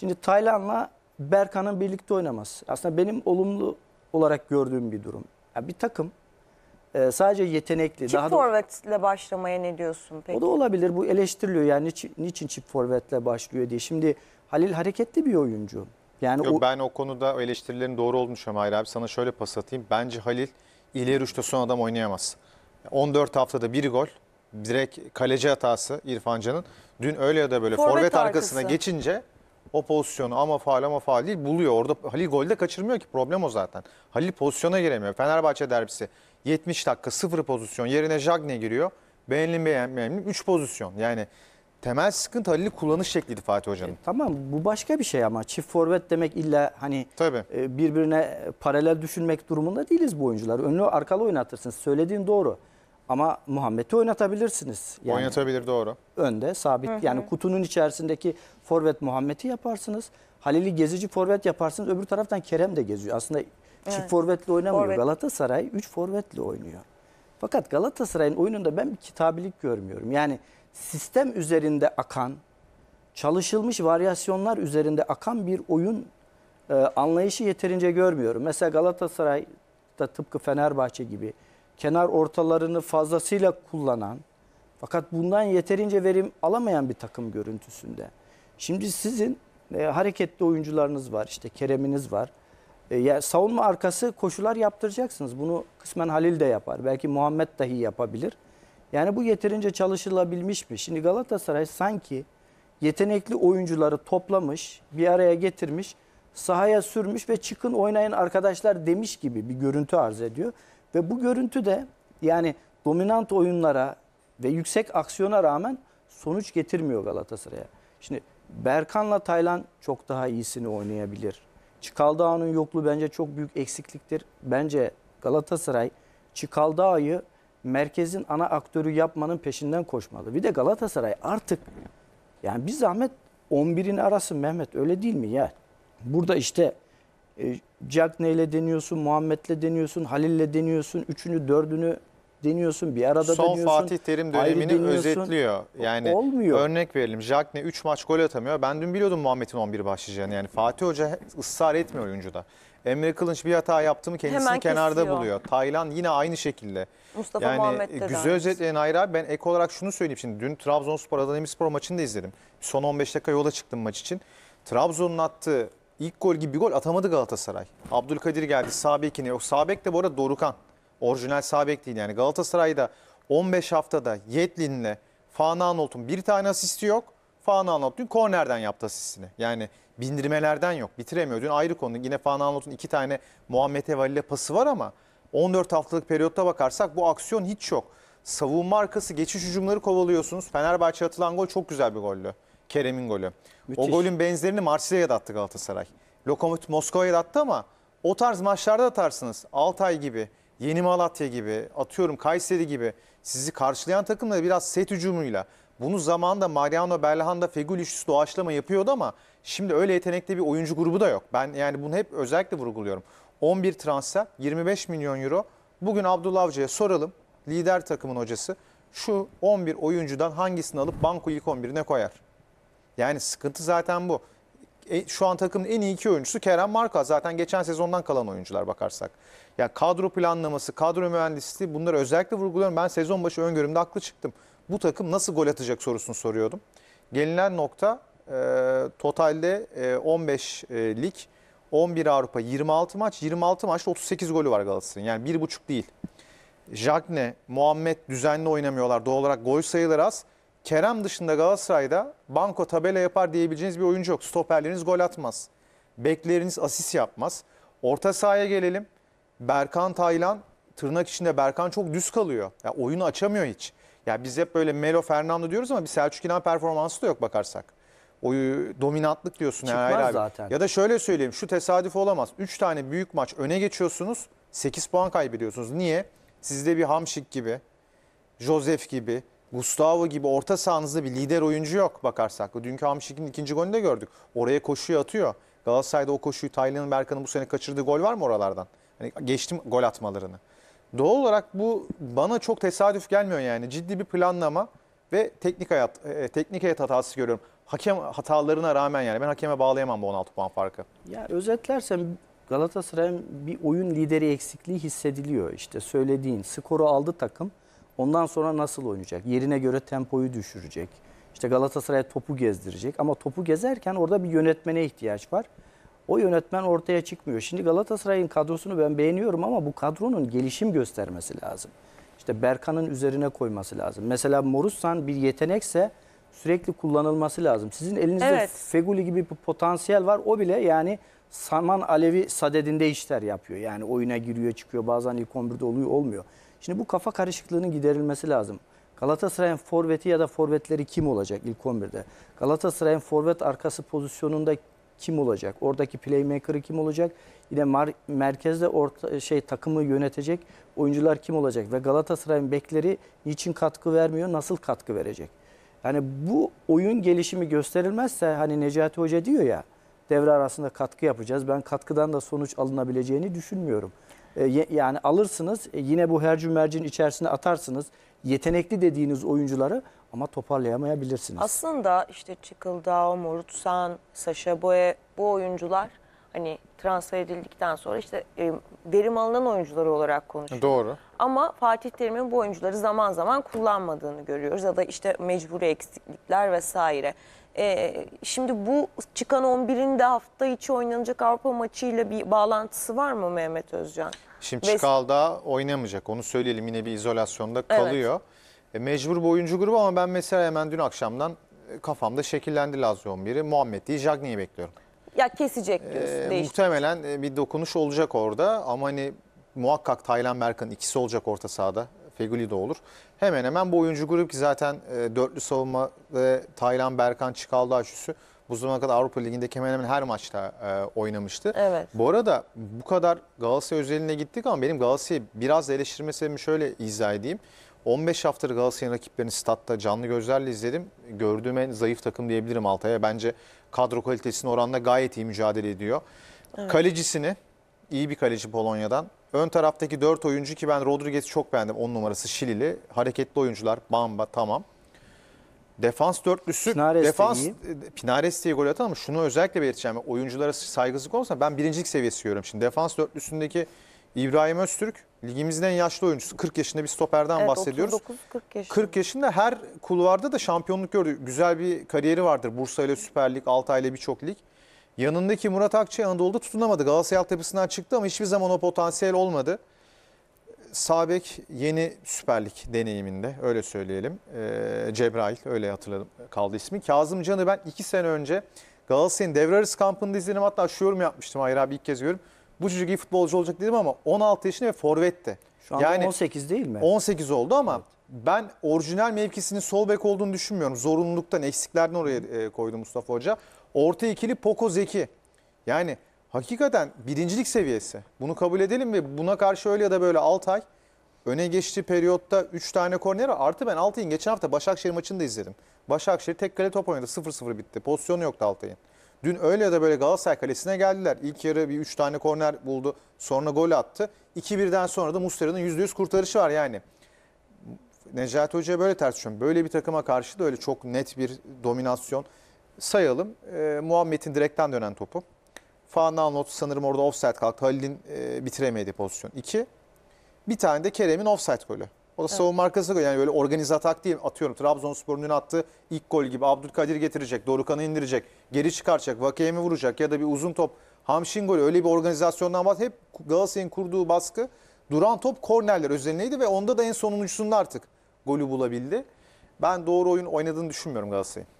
Şimdi Taylan'la Berkan'ın birlikte oynaması aslında benim olumlu olarak gördüğüm bir durum. Ya bir takım e, sadece yetenekli. Çip daha da, forvetle başlamaya ne diyorsun peki? O da olabilir. Bu eleştiriliyor yani niçin, niçin çip forvetle başlıyor diye. Şimdi Halil hareketli bir oyuncu. Yani Yok, o... Ben o konuda eleştirilerin doğru olduğunu düşünüyorum Hayri abi. Sana şöyle pas atayım. Bence Halil ileri üçte son adam oynayamaz. 14 haftada bir gol. Direkt kaleci hatası İrfan Can'ın. Dün öyle ya da böyle forvet, forvet arkasına geçince o pozisyonu ama faal ama faal değil buluyor. Orada Halil golde kaçırmıyor ki problem o zaten. Halil pozisyona giremiyor. Fenerbahçe derbisi 70 dakika sıfır pozisyon yerine Jagne giriyor. Beğenilin beğenmeyelim 3 pozisyon. Yani temel sıkıntı Halil'i kullanış şekliydi Fatih Hoca'nın. E, tamam bu başka bir şey ama çift forvet demek illa hani Tabii. E, birbirine paralel düşünmek durumunda değiliz bu oyuncular. Önlü arkalı oynatırsınız. Söylediğin doğru. Ama Muhammed'i oynatabilirsiniz. Yani Oynatabilir doğru. Önde sabit hı hı. yani kutunun içerisindeki forvet Muhammed'i yaparsınız. Halil'i gezici forvet yaparsınız. Öbür taraftan Kerem de geziyor. Aslında evet. çift forvetle oynamıyor. Forvet. Galatasaray 3 forvetle oynuyor. Fakat Galatasaray'ın oyununda ben bir kitabilik görmüyorum. Yani sistem üzerinde akan, çalışılmış varyasyonlar üzerinde akan bir oyun e, anlayışı yeterince görmüyorum. Mesela Galatasaray da tıpkı Fenerbahçe gibi kenar ortalarını fazlasıyla kullanan fakat bundan yeterince verim alamayan bir takım görüntüsünde. Şimdi sizin e, hareketli oyuncularınız var, işte Kerem'iniz var. E, ya, savunma arkası koşular yaptıracaksınız. Bunu kısmen Halil de yapar. Belki Muhammed dahi yapabilir. Yani bu yeterince çalışılabilmiş mi? Şimdi Galatasaray sanki yetenekli oyuncuları toplamış, bir araya getirmiş, sahaya sürmüş ve çıkın oynayın arkadaşlar demiş gibi bir görüntü arz ediyor. Ve bu görüntü de yani dominant oyunlara ve yüksek aksiyona rağmen sonuç getirmiyor Galatasaray'a. Şimdi Berkan'la Taylan çok daha iyisini oynayabilir. Çıkaldağ'ın yokluğu bence çok büyük eksikliktir. Bence Galatasaray Çikaldağ'ı merkezin ana aktörü yapmanın peşinden koşmalı. Bir de Galatasaray artık yani bir zahmet 11'ini arasın Mehmet öyle değil mi ya? Burada işte e, Cagney ile deniyorsun, Muhammed'le deniyorsun, Halil'le deniyorsun. Üçünü, dördünü deniyorsun. Bir arada Son deniyorsun. Son Fatih Terim dönemini özetliyor. Yani Olmuyor. örnek verelim. Jack ne 3 maç gol atamıyor. Ben dün biliyordum Muhammed'in 11 başlayacağını. Yani Fatih Hoca ısrar etmiyor oyuncuda. Emre Kılınç bir hata yaptı mı kendisini Hemen kenarda kesiyor. buluyor. Taylan yine aynı şekilde. Mustafa yani Muhammed de güzel özetleyen Hayri abi ben ek olarak şunu söyleyeyim. Şimdi dün Trabzonspor Adana Demirspor maçını da izledim. Son 15 dakika yola çıktım maç için. Trabzon'un attığı İlk gol gibi bir gol atamadı Galatasaray. Abdülkadir geldi sağ Yok sağ de bu arada Dorukan. Orijinal sağ değil yani. Galatasaray'da 15 haftada Yetlin'le Fana Anolt'un bir tane asisti yok. Fana Anholt dün kornerden yaptı asistini. Yani bindirmelerden yok. Bitiremiyor. Dün ayrı konu. Yine Fana Anholt'un iki tane Muhammed Evalli'le pası var ama 14 haftalık periyotta bakarsak bu aksiyon hiç yok. Savunma arkası geçiş hücumları kovalıyorsunuz. Fenerbahçe atılan gol çok güzel bir gollü. Kerem'in golü. Müthiş. O golün benzerini Marsilya'da attı Galatasaray. Lokomotiv Moskova'ya da attı ama o tarz maçlarda atarsınız. Altay gibi, Yeni Malatya gibi, atıyorum Kayseri gibi sizi karşılayan takımları biraz set hücumuyla. Bunu zamanında Mariano Berlahanda, Fegül üçlüsü doğaçlama yapıyordu ama şimdi öyle yetenekli bir oyuncu grubu da yok. Ben yani bunu hep özellikle vurguluyorum. 11 transfer, 25 milyon euro. Bugün Abdullah Avcı'ya soralım. Lider takımın hocası. Şu 11 oyuncudan hangisini alıp banko ilk 11'ine koyar? Yani sıkıntı zaten bu. E, şu an takımın en iyi iki oyuncusu Kerem Marka. Zaten geçen sezondan kalan oyuncular bakarsak. Ya yani kadro planlaması, kadro mühendisliği bunları özellikle vurguluyorum. Ben sezon başı öngörümde haklı çıktım. Bu takım nasıl gol atacak sorusunu soruyordum. Gelinen nokta e, totalde e, 15 e, lig, 11 Avrupa, 26 maç. 26 maçta 38 golü var Galatasaray'ın. Yani 1,5 değil. Jagne, Muhammed düzenli oynamıyorlar. Doğal olarak gol sayıları az. Kerem dışında Galatasaray'da banko tabela yapar diyebileceğiniz bir oyuncu yok. Stoperleriniz gol atmaz. Bekleriniz asist yapmaz. Orta sahaya gelelim. Berkan Taylan tırnak içinde Berkan çok düz kalıyor. Ya oyunu açamıyor hiç. Ya biz hep böyle Melo Fernando diyoruz ama bir Selçuk İnan performansı da yok bakarsak. Oyu dominantlık diyorsun Çıkmaz yani zaten. Abi. Ya da şöyle söyleyeyim şu tesadüf olamaz. 3 tane büyük maç öne geçiyorsunuz. 8 puan kaybediyorsunuz. Niye? Sizde bir Hamşik gibi, Josef gibi, Gustavo gibi orta sahanızda bir lider oyuncu yok bakarsak. Dünkü Hamşik'in ikinci golünü de gördük. Oraya koşuyu atıyor. Galatasaray'da o koşuyu Taylan'ın Berkan'ın bu sene kaçırdığı gol var mı oralardan? Hani geçtim gol atmalarını. Doğal olarak bu bana çok tesadüf gelmiyor yani. Ciddi bir planlama ve teknik hayat e, teknik hayat hatası görüyorum. Hakem hatalarına rağmen yani ben hakeme bağlayamam bu 16 puan farkı. Ya özetlersem Galatasaray'ın bir oyun lideri eksikliği hissediliyor. İşte söylediğin skoru aldı takım Ondan sonra nasıl oynayacak? Yerine göre tempoyu düşürecek. İşte Galatasaray'a topu gezdirecek. Ama topu gezerken orada bir yönetmene ihtiyaç var. O yönetmen ortaya çıkmıyor. Şimdi Galatasaray'ın kadrosunu ben beğeniyorum ama bu kadronun gelişim göstermesi lazım. İşte Berkan'ın üzerine koyması lazım. Mesela Morussan bir yetenekse sürekli kullanılması lazım. Sizin elinizde evet. Feguli gibi bir potansiyel var. O bile yani Saman Alevi sadedinde işler yapıyor. Yani oyuna giriyor çıkıyor bazen ilk 11'de oluyor olmuyor. Şimdi bu kafa karışıklığının giderilmesi lazım. Galatasaray'ın forveti ya da forvetleri kim olacak ilk 11'de? Galatasaray'ın forvet arkası pozisyonunda kim olacak? Oradaki playmaker'ı kim olacak? Yine merkezde orta şey takımı yönetecek oyuncular kim olacak? Ve Galatasaray'ın bekleri niçin katkı vermiyor? Nasıl katkı verecek? Yani bu oyun gelişimi gösterilmezse hani Necati Hoca diyor ya devre arasında katkı yapacağız. Ben katkıdan da sonuç alınabileceğini düşünmüyorum. E, yani alırsınız e, yine bu hercü mercin içerisine atarsınız. Yetenekli dediğiniz oyuncuları ama toparlayamayabilirsiniz. Aslında işte Çıkıldağ, Morutsan, Sasha Boye bu oyuncular Hani transfer edildikten sonra işte e, verim alınan oyuncuları olarak konuşuyor. Doğru. Ama Fatih Terim'in bu oyuncuları zaman zaman kullanmadığını görüyoruz. Ya da işte mecburi eksiklikler vesaire. E, şimdi bu çıkan 11'in de hafta içi oynanacak Avrupa maçıyla bir bağlantısı var mı Mehmet Özcan? Şimdi Ve... Çikal'da oynamayacak onu söyleyelim yine bir izolasyonda kalıyor. Evet. E, mecbur bu oyuncu grubu ama ben mesela hemen dün akşamdan e, kafamda şekillendi Lazio 11'i. Muhammed Diye Jagni'yi bekliyorum. Ya kesecek ee, diyorsun. Ee, muhtemelen e, bir dokunuş olacak orada ama hani muhakkak Taylan Berkan ikisi olacak orta sahada. Feguli de olur. Hemen hemen bu oyuncu grup ki zaten e, dörtlü savunma ve Taylan Berkan Çıkaldı açısı bu zamana kadar Avrupa Ligi'ndeki hemen hemen her maçta e, oynamıştı. Evet. Bu arada bu kadar Galatasaray özeline gittik ama benim Galatasaray'ı biraz eleştirme sebebimi şöyle izah edeyim. 15 haftadır Galatasaray'ın rakiplerini statta canlı gözlerle izledim. Gördüğüm en zayıf takım diyebilirim Altay'a. Bence kadro kalitesini oranla gayet iyi mücadele ediyor. Evet. Kalecisini, iyi bir kaleci Polonya'dan. Ön taraftaki 4 oyuncu ki ben Rodriguez'i çok beğendim. 10 numarası Şilili. Hareketli oyuncular. Bamba tamam. Defans dörtlüsü. Pinares defans, de Pinares diye gol atan ama şunu özellikle belirteceğim. Oyunculara saygısızlık olmasa ben birincilik seviyesi görüyorum. Şimdi defans dörtlüsündeki İbrahim Öztürk ligimizin en yaşlı oyuncusu. 40 yaşında bir stoperden evet, bahsediyoruz. 39, 40 yaşında. 40 yaşında her kulvarda da şampiyonluk gördü. Güzel bir kariyeri vardır. Bursa ile Süper Lig, Altay ile birçok lig. Yanındaki Murat Akçay Anadolu'da tutunamadı. Galatasaray altyapısından çıktı ama hiçbir zaman o potansiyel olmadı. Sabek yeni Süper Lig deneyiminde öyle söyleyelim. E, Cebrail öyle hatırladım kaldı ismi. Kazım Can'ı ben iki sene önce Galatasaray'ın devre arası kampında izledim. Hatta şu yorum yapmıştım Hayır abi ilk kez görüyorum bu çocuk iyi futbolcu olacak dedim ama 16 yaşında ve forvetti. Şu anda yani 18 değil mi? 18 oldu ama evet. ben orijinal mevkisinin sol bek olduğunu düşünmüyorum. Zorunluluktan, eksiklerden oraya e, koydu Mustafa Hoca. Orta ikili Poco Zeki. Yani hakikaten birincilik seviyesi. Bunu kabul edelim ve buna karşı öyle ya da böyle ay öne geçtiği periyotta 3 tane korner artı ben Altay'ın geçen hafta Başakşehir maçını da izledim. Başakşehir tek kale top oynadı 0-0 bitti. Pozisyonu yoktu Altay'ın. Dün öyle ya da böyle Galatasaray Kalesi'ne geldiler. İlk yarı bir 3 tane korner buldu. Sonra gol attı. 2-1'den sonra da Muslera'nın %100 kurtarışı var yani. Necati Hoca'ya böyle ters düşüyorum. Böyle bir takıma karşı da öyle çok net bir dominasyon. Sayalım. E, ee, Muhammed'in direkten dönen topu. Faan not. sanırım orada offside kalktı. Halil'in e, bitiremediği pozisyon. 2. Bir tane de Kerem'in offside golü. O da evet. savunma arkasına koyuyor. Yani böyle organize atak değil atıyorum. Trabzonspor'un dün attığı ilk gol gibi Abdülkadir getirecek, Dorukan'ı indirecek, geri çıkartacak, Vakeyemi vuracak ya da bir uzun top Hamşin golü öyle bir organizasyondan var. Hep Galatasaray'ın kurduğu baskı duran top kornerler özelindeydi ve onda da en sonuncusunda artık golü bulabildi. Ben doğru oyun oynadığını düşünmüyorum Galatasaray'ın.